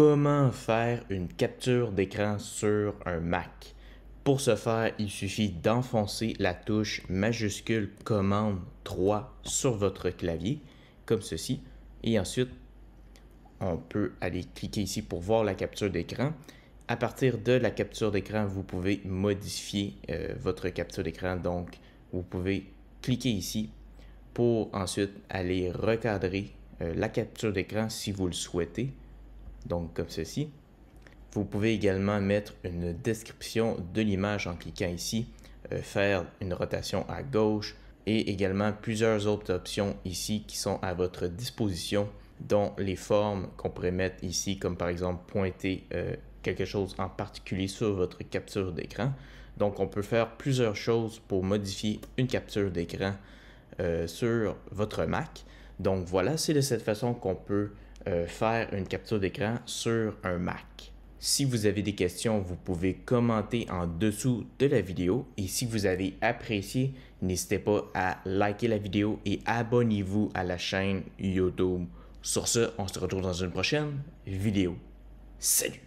comment faire une capture d'écran sur un Mac. Pour ce faire, il suffit d'enfoncer la touche majuscule commande 3 sur votre clavier, comme ceci, et ensuite on peut aller cliquer ici pour voir la capture d'écran. À partir de la capture d'écran, vous pouvez modifier euh, votre capture d'écran, donc vous pouvez cliquer ici pour ensuite aller recadrer euh, la capture d'écran si vous le souhaitez donc comme ceci. Vous pouvez également mettre une description de l'image en cliquant ici, euh, faire une rotation à gauche et également plusieurs autres options ici qui sont à votre disposition, dont les formes qu'on pourrait mettre ici, comme par exemple pointer euh, quelque chose en particulier sur votre capture d'écran. Donc on peut faire plusieurs choses pour modifier une capture d'écran euh, sur votre Mac. Donc voilà, c'est de cette façon qu'on peut euh, faire une capture d'écran sur un Mac. Si vous avez des questions, vous pouvez commenter en dessous de la vidéo et si vous avez apprécié, n'hésitez pas à liker la vidéo et abonnez-vous à la chaîne YouTube. Sur ce, on se retrouve dans une prochaine vidéo. Salut